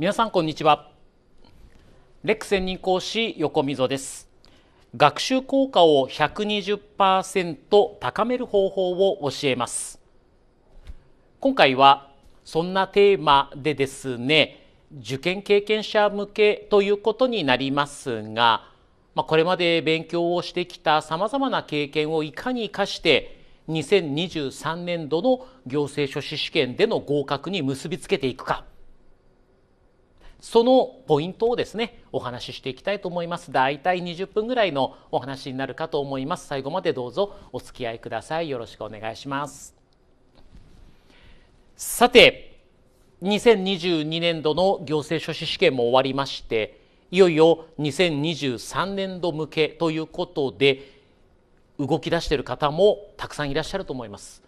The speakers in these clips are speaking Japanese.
皆さんこんにちはレック専任講師横溝です学習効果を120%高める方法を教えます今回はそんなテーマでですね受験経験者向けということになりますがまあ、これまで勉強をしてきたさまざまな経験をいかに生かして2023年度の行政書士試験での合格に結びつけていくかそのポイントをですねお話ししていきたいと思いますだいたい20分ぐらいのお話になるかと思います最後までどうぞお付き合いくださいよろしくお願いしますさて2022年度の行政書士試験も終わりましていよいよ2023年度向けということで動き出している方もたくさんいらっしゃると思います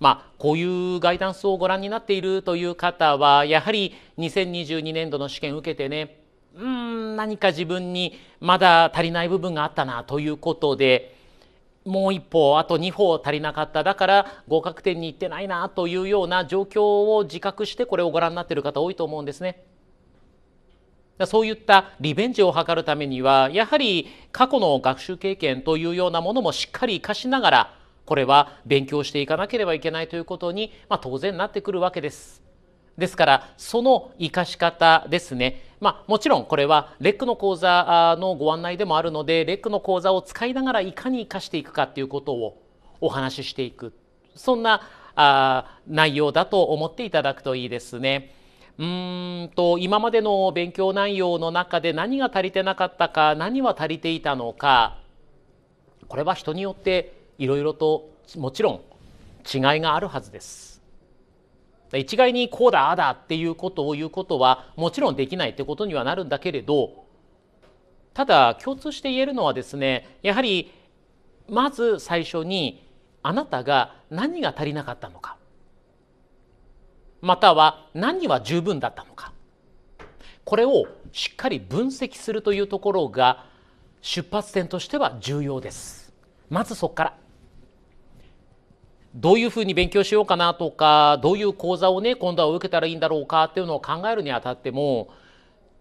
まあ、こういうガイダンスをご覧になっているという方はやはり2022年度の試験を受けてねうん何か自分にまだ足りない部分があったなということでもう一歩あと2歩足りなかっただから合格点に行ってないなというような状況を自覚してこれをご覧になっている方多いと思うんですね。そういったリベンジを図るためにはやはり過去の学習経験というようなものもしっかり生かしながらこれは勉強していかなければいけないということに、まあ、当然なってくるわけです。ですからその生かし方ですね、まあ、もちろんこれはレックの講座のご案内でもあるのでレックの講座を使いながらいかに生かしていくかということをお話ししていくそんなあ内容だと思っていただくといいですね。うんと今までの勉強内容の中で何が足りてなかったか何は足りていたのかこれは人によっていろいろともちろん違いがあるはずです。一概にこうだああだっていうことを言うことはもちろんできないってことにはなるんだけれどただ共通して言えるのはですねやはりまず最初にあなたが何が足りなかったのかまたは何は十分だったのかこれをしっかり分析するというところが出発点としては重要ですまずそこからどういうふうに勉強しようかなとかどういう講座をね今度は受けたらいいんだろうかっていうのを考えるにあたっても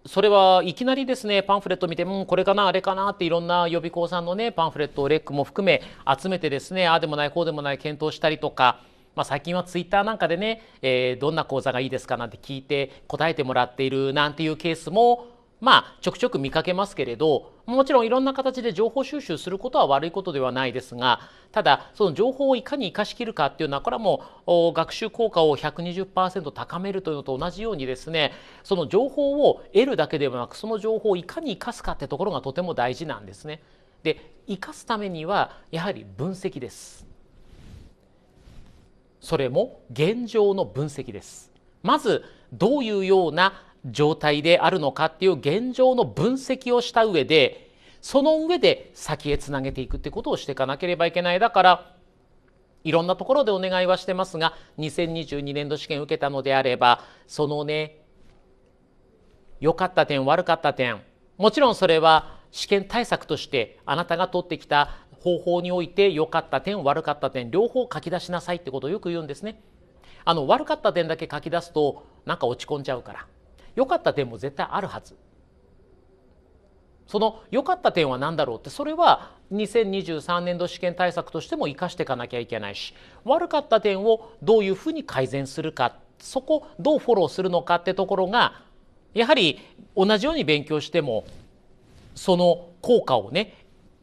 それはいきなりですねパンフレット見て、もこれかなあれかなっていろんな予備校さんのねパンフレットをレックも含め集めてですねああでもないこうでもない検討したりとか。まあ、最近はツイッターなんかでね、えー、どんな講座がいいですかなんて聞いて答えてもらっているなんていうケースもまあちょくちょく見かけますけれどもちろんいろんな形で情報収集することは悪いことではないですがただその情報をいかに生かしきるかっていうのはこれはもう学習効果を120%高めるというのと同じようにですねその情報を得るだけではなくその情報をいかに生かすかってところがとても大事なんですね。で生かすためにはやはり分析です。それも現状の分析です。まずどういうような状態であるのかっていう現状の分析をした上でその上で先へつなげていくってことをしていかなければいけないだからいろんなところでお願いはしてますが2022年度試験受けたのであればそのね良かった点悪かった点もちろんそれは試験対策としてあなたが取ってきた方法において良かった点悪かった点両方書き出しなさいってことをよく言うんですね。あの悪かった点だけ書き出すとなんか落ち込んじゃうから良かった点も絶対あるはずその良かった点は何だろうってそれは2023年度試験対策としても生かしていかなきゃいけないし悪かった点をどういうふうに改善するかそこどうフォローするのかってところがやはり同じように勉強してもその効果をね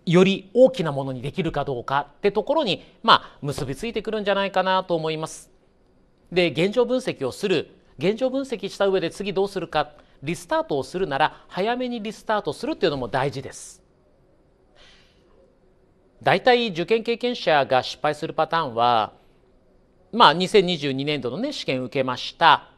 より大きなものにできるかどうかってところに、まあ、結びついてくるんじゃないかなと思います。で現状分析をする現状分析した上で次どうするかリスタートをするなら早めにリスタートするっていうのも大事です。大体受験経験者が失敗するパターンはまあ2022年度のね試験受けました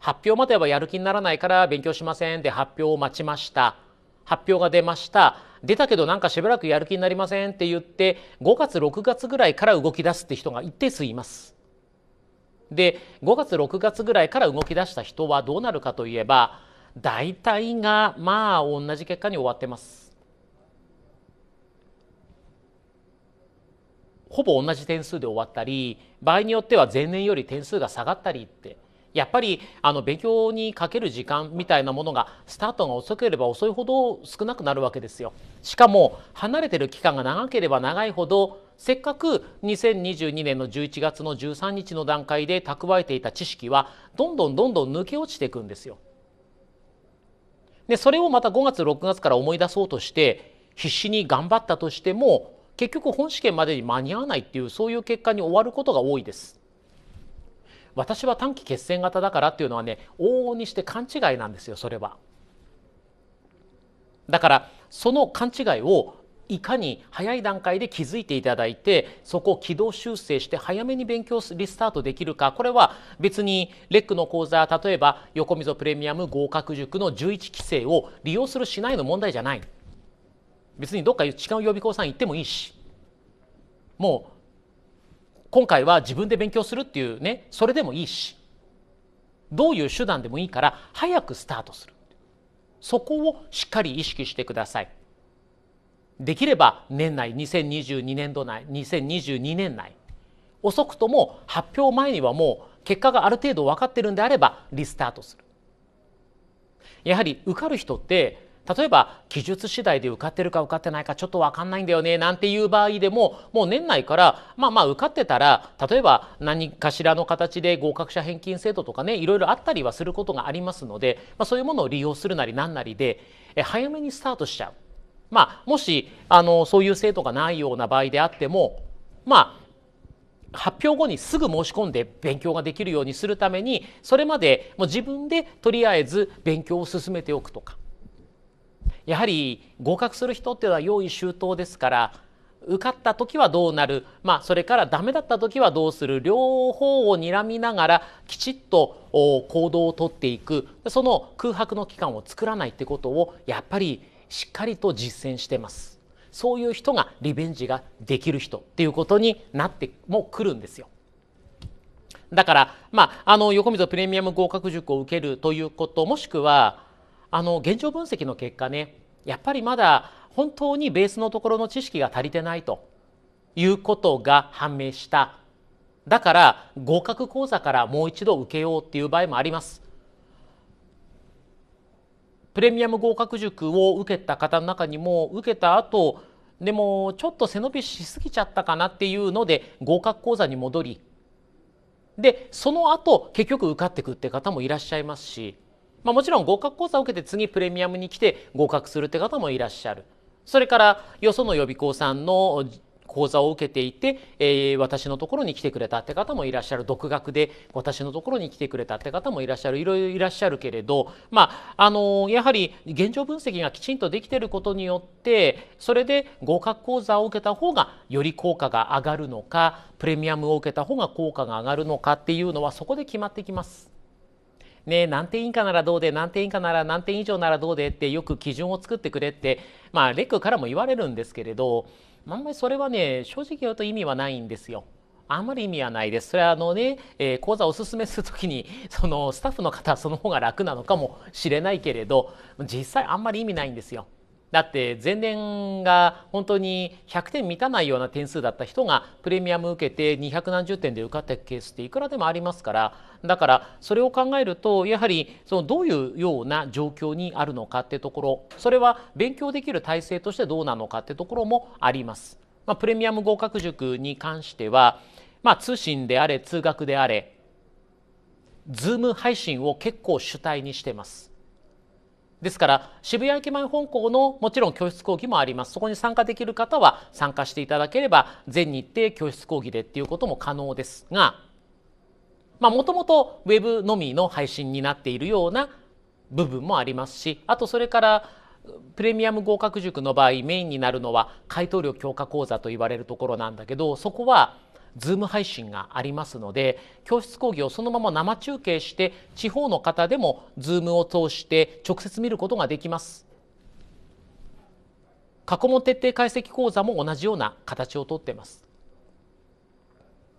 発表まではやる気にならないから勉強しませんで発表を待ちました発表が出ました出たけどなんかしばらくやる気になりませんって言って5月6月ぐらいから動き出すって人が一定数いますで5月6月ぐらいから動き出した人はどうなるかといえば大体がまあ同じ結果に終わってます。ほぼ同じ点数で終わったり場合によっては前年より点数が下がったりってやっぱりあの勉強にかける時間みたいなものがスタートが遅ければ遅いほど少なくなるわけですよ。しかも離れてる期間が長ければ長いほどせっかく2022年の11月の13日の段階で蓄えていた知識はどんどんどんどん抜け落ちていくんですよ。でそれをまた5月6月から思い出そうとして必死に頑張ったとしても結局本試験までに間に合わないっていうそういう結果に終わることが多いです。私は短期決戦型だからっていうのはね往々にして勘違いなんですよそれは。だからその勘違いをいかに早い段階で気づいていただいてそこを軌道修正して早めに勉強リスタートできるかこれは別にレックの講座例えば横溝プレミアム合格塾の11期生を利用するしないの問題じゃない別にどっか違う予備校さん行ってもいいしもう今回は自分で勉強するっていうねそれでもいいしどういう手段でもいいから早くスタートするそこをしっかり意識してください。できれば年内2022年度内2022年内遅くとも発表前にはもう結果がある程度分かってるんであればリスタートするやはり受かる人って例えば記述次第で受かってるか受かってないかちょっと分かんないんだよねなんていう場合でももう年内からまあまあ受かってたら例えば何かしらの形で合格者返金制度とかねいろいろあったりはすることがありますので、まあ、そういうものを利用するなりなんなりで早めにスタートしちゃうまあ、もしあのそういう制度がないような場合であっても、まあ、発表後にすぐ申し込んで勉強ができるようにするためにそれまでもう自分でとりあえず勉強を進めておくとかやはり合格する人っていうのは用意周到ですから受かった時はどうなる、まあ、それからダメだった時はどうする両方を睨みながらきちっと行動をとっていくその空白の期間を作らないってことをやっぱりしっかりと実践してますそういう人がリベンジができる人っていうことになってもくるんですよだから、まあ、あの横溝プレミアム合格塾を受けるということもしくはあの現状分析の結果ねやっぱりまだ本当にベースのところの知識が足りてないということが判明しただから合格講座からもう一度受けようっていう場合もありますプレミアム合格塾を受けた方の中にも受けた後でもちょっと背伸びしすぎちゃったかなっていうので合格講座に戻りでその後結局受かってくって方もいらっしゃいますし、まあ、もちろん合格講座を受けて次プレミアムに来て合格するって方もいらっしゃる。それからよその予備校さんの講座を受けていて、えー、私のところに来てくれたって方もいらっしゃる独学で私のところに来てくれたって方もいらっしゃるいろいろいらっしゃるけれど、まああのやはり現状分析がきちんとできていることによってそれで合格講座を受けた方がより効果が上がるのかプレミアムを受けた方が効果が上がるのかっていうのはそこで決まってきます。ね、何点以下ならどうで何点以下なら何点以上ならどうでってよく基準を作ってくれって、まあ、レックからも言われるんですけれどあんまりそれはね正直言うと意味はないんですよ。あんまり意味はないです。それはあのね、えー、講座をおすすめする時に そのスタッフの方はその方が楽なのかもしれないけれど実際あんまり意味ないんですよ。だって前年が本当に100点満たないような点数だった人がプレミアム受けて2何十点で受かったケースっていくらでもありますからだからそれを考えるとやはりそのどういうような状況にあるのかってところそれは勉強できる体制としてどうなのかってところもあります。まあ、プレミアム合格塾に関しては、まあ、通信であれ通学であれズーム配信を結構主体にしてます。ですから渋谷駅前本校のもちろん教室講義もありますそこに参加できる方は参加していただければ全日程教室講義でっていうことも可能ですがもともと Web のみの配信になっているような部分もありますしあとそれからプレミアム合格塾の場合メインになるのは回答料強化講座と言われるところなんだけどそこはズーム配信がありますので教室講義をそのまま生中継して地方の方でもズームを通して直接見ることができます。過去問徹底解析講座も同じような形をとってます。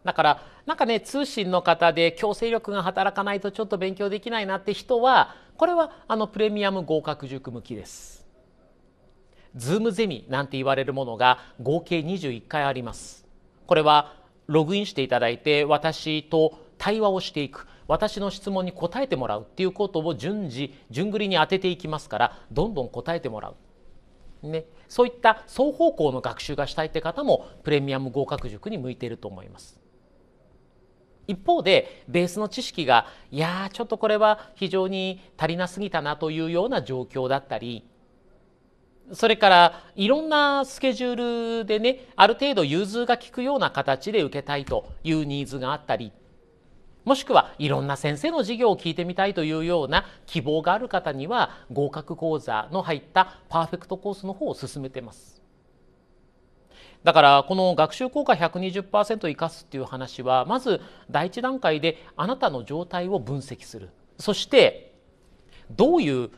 だからなんかね通信の方で強制力が働かないとちょっと勉強できないなって人はこれはあのプレミアム合格塾向きです。ズームゼミなんて言われるものが合計21回あります。これはログインしていただいて私と対話をしていく私の質問に答えてもらうっていうことを順次順繰りに当てていきますからどんどん答えてもらう。ね、そういった双方向の学習がしたいって方もプレミアム合格塾に向いていると思います。一方でベースの知識がいやちょっとこれは非常に足りなすぎたなというような状況だったりそれからいろんなスケジュールでねある程度融通が利くような形で受けたいというニーズがあったりもしくはいろんな先生の授業を聞いてみたいというような希望がある方には合格講座の入ったパーフェクトコースの方を進めてます。だからこの学習効果120%生かすっていう話はまず第一段階であなたの状態を分析するそしてどういう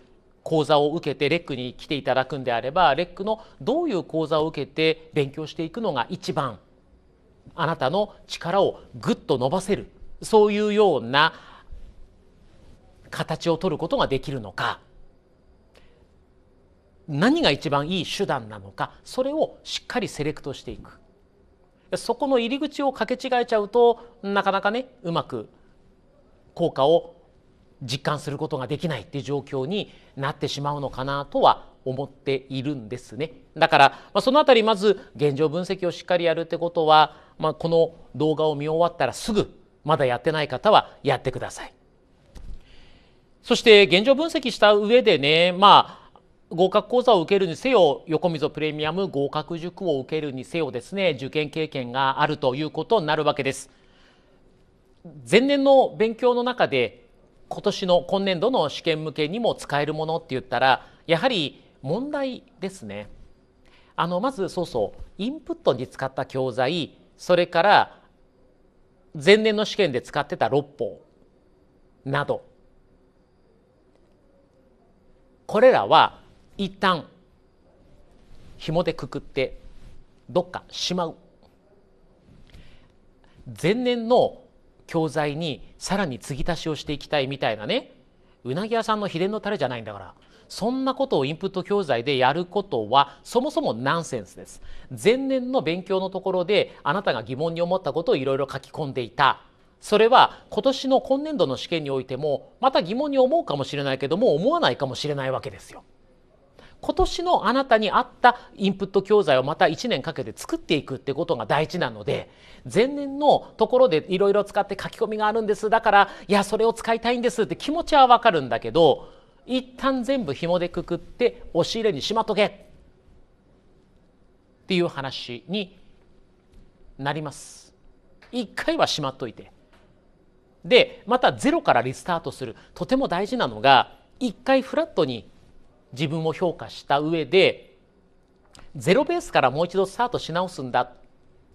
講座を受けてレックに来ていただくんであればレックのどういう講座を受けて勉強していくのが一番あなたの力をぐっと伸ばせるそういうような形を取ることができるのか何が一番いい手段なのかそれをしっかりセレクトしていくそこの入り口をかけ違えちゃうとなかなかねうまく効果を実感することができないっていう状況になってしまうのかなとは思っているんですね。だから、まあ、その辺りまず現状分析をしっかりやるってことは、まあ、この動画を見終わったらすぐまだやってない方はやってください。そして現状分析した上でね、まあ合格講座を受けるにせよ横溝プレミアム合格塾を受けるにせよですね受験経験があるということになるわけです。前年の勉強の中で今年の今年度の試験向けにも使えるものって言ったらやはり問題ですね。あのまずそうそうインプットに使った教材それから前年の試験で使ってた6法などこれらは一旦紐でくくってどっかしまう前年の教材にさらに継ぎ足しをしていきたいみたいなねうなぎ屋さんの秘伝のタレじゃないんだからそんなことをインプット教材でやることはそもそもナンセンスです前年の勉強のところであなたが疑問に思ったことをいろいろ書き込んでいたそれは今年の今年度の試験においてもまた疑問に思うかもしれないけども思わないかもしれないわけですよ今年のあなたに合ったインプット教材をまた1年かけて作っていくってことが大事なので前年のところでいろいろ使って書き込みがあるんですだからいやそれを使いたいんですって気持ちはわかるんだけど一旦全部紐でくくって押し入れにしまっとけっていう話になります。一回はしまっといてでまたゼロからリスタートするとても大事なのが一回フラットに自分を評価した上でゼロベースからもう一度スタートし直すんだ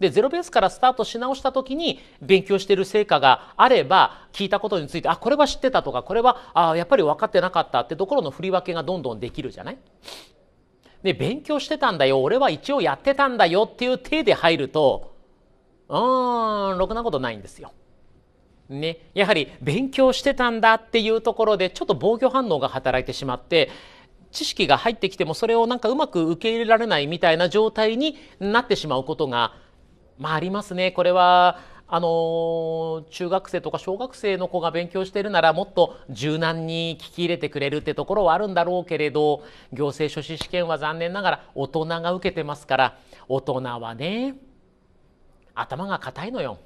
でゼロベースからスタートし直した時に勉強している成果があれば聞いたことについてあこれは知ってたとかこれはあやっぱり分かってなかったってところの振り分けがどんどんできるじゃないで勉強してたんだよ俺は一応やってたんだよっていう体で入るとうーんろくなことないんですよ。ね、やはり勉強してたんだっていうところでちょっと防御反応が働いてしまって知識が入ってきてもそれをなんかうまく受け入れられないみたいな状態になってしまうことが、まあ、ありますね。これはあの中学生とか小学生の子が勉強しているならもっと柔軟に聞き入れてくれるってところはあるんだろうけれど行政書士試験は残念ながら大人が受けてますから大人はね頭が固いのよ。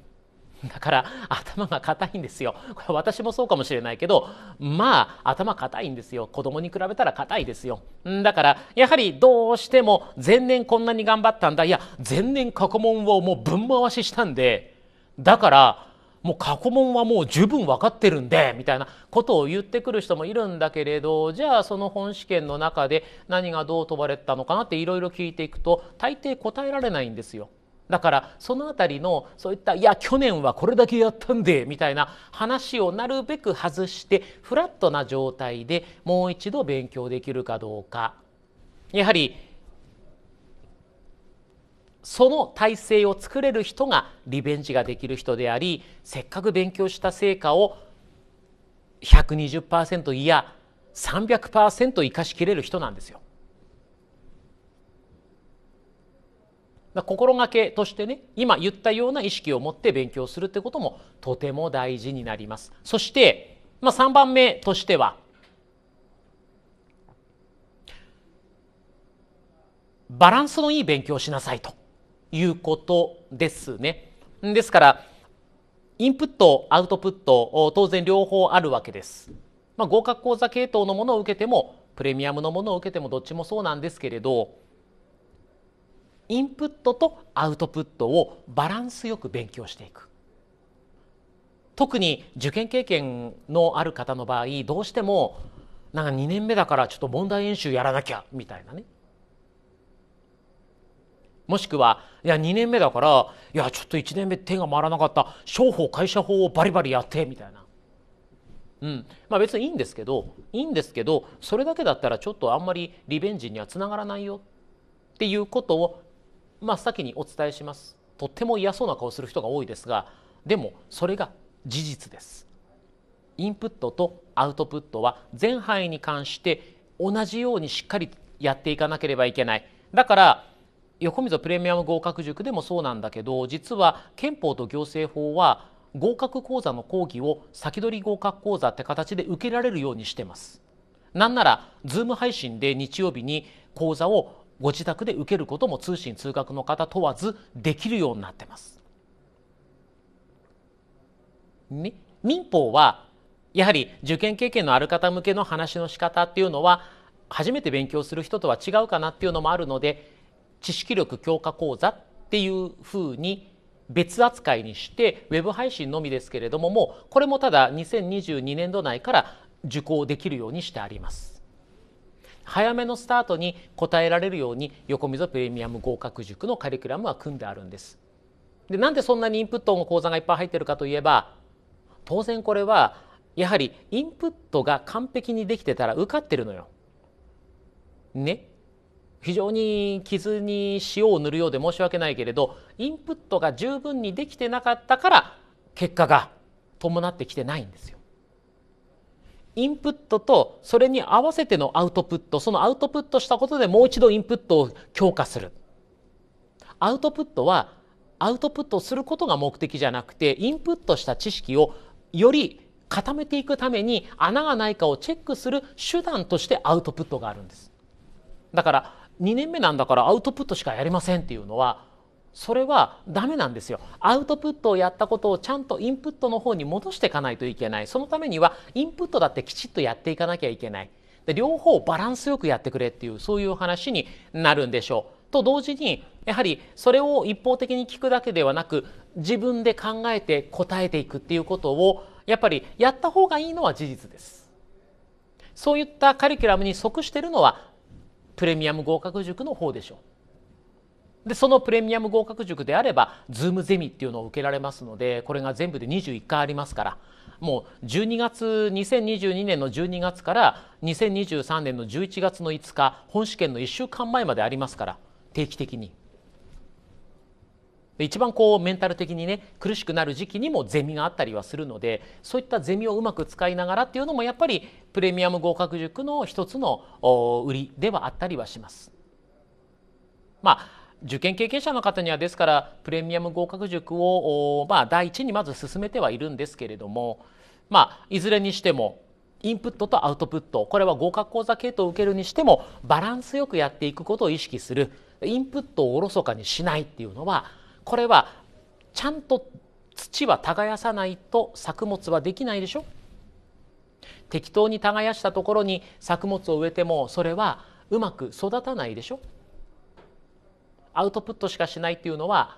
だから頭が硬いんですよこれ私もそうかもしれないけどまあ頭硬いんですよ子供に比べたら硬いですよだからやはりどうしても前年こんなに頑張ったんだいや前年過去問をもう分回ししたんでだからもう過去問はもう十分分かってるんでみたいなことを言ってくる人もいるんだけれどじゃあその本試験の中で何がどう問われたのかなっていろいろ聞いていくと大抵答えられないんですよ。だからその辺りのそういった「いや去年はこれだけやったんで」みたいな話をなるべく外してフラットな状態でもう一度勉強できるかどうかやはりその体制を作れる人がリベンジができる人でありせっかく勉強した成果を120%いや300%生かしきれる人なんですよ。心がけとしてね今言ったような意識を持って勉強するってこともとても大事になりますそして、まあ、3番目としてはバランスのいい勉強しなさいということですね。ですからインプットアウトプット当然両方あるわけです。まあ、合格講座系統のものを受けてもプレミアムのものを受けてもどっちもそうなんですけれどインプットとアウトプットをバランスよく勉強していく特に受験経験のある方の場合どうしてもなんか2年目だからちょっと問題演習やらなきゃみたいなねもしくはいや2年目だからいやちょっと1年目手が回らなかった商法会社法をバリバリやってみたいな、うんまあ、別にいいんですけどいいんですけどそれだけだったらちょっとあんまりリベンジにはつながらないよっていうことを真っ先にお伝えしますとっても嫌そうな顔する人が多いですがでもそれが事実ですインプットとアウトプットは全範囲に関して同じようにしっかりやっていかなければいけないだから横溝プレミアム合格塾でもそうなんだけど実は憲法と行政法は合格講座の講義を先取り合格講座って形で受けられるようにしてますなんならズーム配信で日曜日に講座をご自宅で受けることも通信通学の方問わずできるようになってます。ね、民法はやはり受験経験のある方向けの話の仕方っていうのは初めて勉強する人とは違うかなっていうのもあるので知識力強化講座っていうふうに別扱いにしてウェブ配信のみですけれどももうこれもただ2022年度内から受講できるようにしてあります。早めのスタートに答えられるように横溝プレミアム合格塾のカリキュラムは組んであるんです。でなんでそんなにインプットの講座がいっぱい入っているかといえば当然これはやはりインプットが完璧にできてたら受かってるのよ。ね非常に傷に塩を塗るようで申し訳ないけれどインプットが十分にできてなかったから結果が伴ってきてないんですよ。インプットとそれに合わせてのアウトプットそのアウトプットしたことでもう一度インプットを強化するアウトプットはアウトプットすることが目的じゃなくてインプットした知識をより固めていくために穴がないかをチェックする手段としてアウトプットがあるんですだから2年目なんだからアウトプットしかやりませんっていうのはそれはダメなんですよアウトプットをやったことをちゃんとインプットの方に戻していかないといけないそのためにはインプットだってきちっとやっていかなきゃいけないで両方バランスよくやってくれっていうそういう話になるんでしょうと同時にやはりそれを一方的に聞くだけではなく自分で考えて答えていくっていうことをやっぱりやった方がいいのは事実ですそういったカリキュラムに即してるのはプレミアム合格塾の方でしょうでそのプレミアム合格塾であれば Zoom ゼミっていうのを受けられますのでこれが全部で21回ありますからもう12月2022年の12月から2023年の11月の5日本試験の1週間前までありますから定期的に。一番こうメンタル的にね苦しくなる時期にもゼミがあったりはするのでそういったゼミをうまく使いながらっていうのもやっぱりプレミアム合格塾の一つの売りではあったりはします。まあ受験経験者の方にはですからプレミアム合格塾を、まあ、第一にまず進めてはいるんですけれども、まあ、いずれにしてもインプットとアウトプットこれは合格講座系統を受けるにしてもバランスよくやっていくことを意識するインプットをおろそかにしないっていうのはこれはちゃんと土は耕さないと作物はできないでしょ適当に耕したところに作物を植えてもそれはうまく育たないでしょアウトプットしかしないっていうのは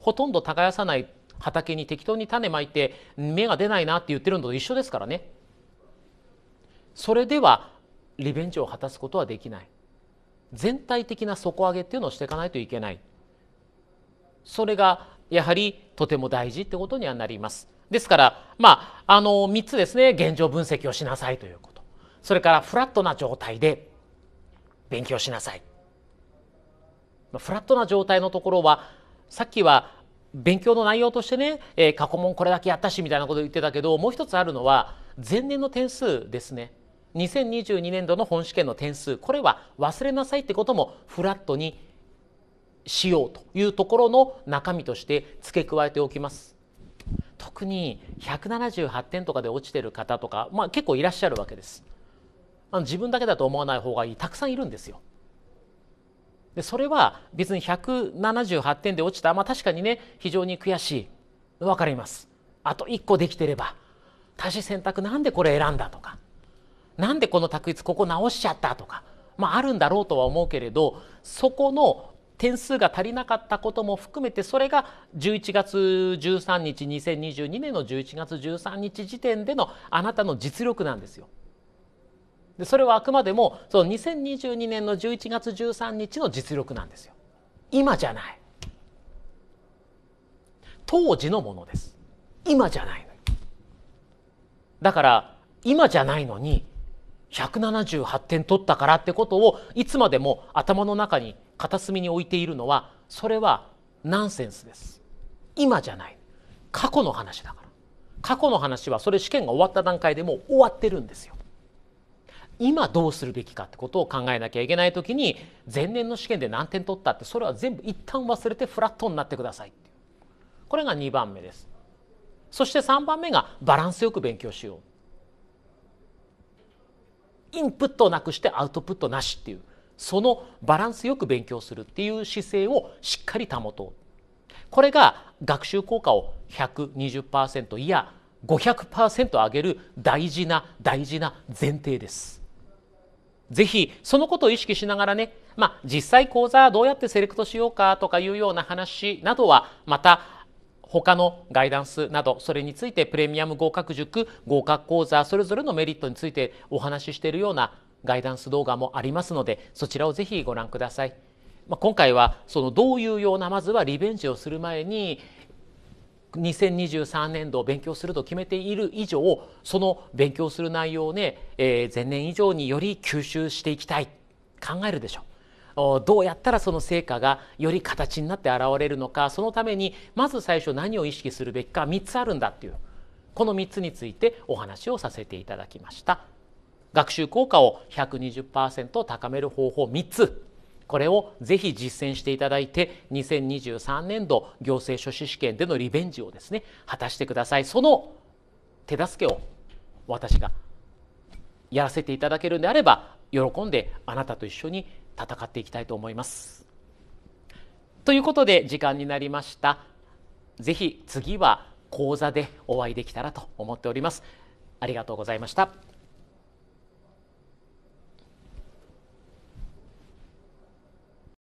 ほとんど耕さない畑に適当に種まいて芽が出ないなって言ってるのと一緒ですからねそれではリベンジを果たすことはできない全体的な底上げっていうのをしていかないといけないそれがやはりとても大事ってことにはなりますですからまああの3つですね現状分析をしなさいということそれからフラットな状態で勉強しなさいフラットな状態のところはさっきは勉強の内容としてね、えー、過去問これだけやったしみたいなこと言ってたけどもう一つあるのは前年の点数ですね2022年度の本試験の点数これは忘れなさいってこともフラットにしようというところの中身として付け加えておきます。特に178点とかで落ちてる方とか、まあ、結構いらっしゃるわけです。あの自分だけだと思わない方がいいたくさんいるんですよ。でそれは別に178点で落ちた、まあ、確かにね非常に悔しい分かりますあと1個できてれば足し選択なんでこれ選んだとかなんでこの択一ここ直しちゃったとか、まあ、あるんだろうとは思うけれどそこの点数が足りなかったことも含めてそれが11月13日2022年の11月13日時点でのあなたの実力なんですよ。でそれはあくまでもその2022年の11月13日の実力なんですよ今じゃない当時のものです今じゃないだから今じゃないのに178点取ったからってことをいつまでも頭の中に片隅に置いているのはそれはナンセンスです今じゃない過去の話だから過去の話はそれ試験が終わった段階でもう終わってるんですよ今どうするべきかってことを考えなきゃいけない時に前年の試験で何点取ったってそれは全部一旦忘れてフラットになってくださいこれが2番目ですそして3番目がバランスよく勉強しようインプットなくしてアウトプットなしっていうそのバランスよく勉強するっていう姿勢をしっかり保とうこれが学習効果を120%いや500%上げる大事な大事な前提です。ぜひそのことを意識しながらね、まあ、実際講座どうやってセレクトしようかとかいうような話などはまた他のガイダンスなどそれについてプレミアム合格塾合格講座それぞれのメリットについてお話ししているようなガイダンス動画もありますのでそちらをぜひご覧ください。まあ、今回はそのどういうようなまずはリベンジをする前に2023年度勉強すると決めている以上その勉強する内容をね、えー、前年以上により吸収していきたい考えるでしょどうやったらその成果がより形になって現れるのかそのためにまず最初何を意識するべきか3つあるんだっていうこの3つについてお話をさせていただきました学習効果を120%高める方法3つこれをぜひ実践していただいて2023年度行政書士試験でのリベンジをですね果たしてくださいその手助けを私がやらせていただけるんであれば喜んであなたと一緒に戦っていきたいと思います。ということで時間になりました。ぜひ次は講座でお会いできたらと思っております。ありがとうございました。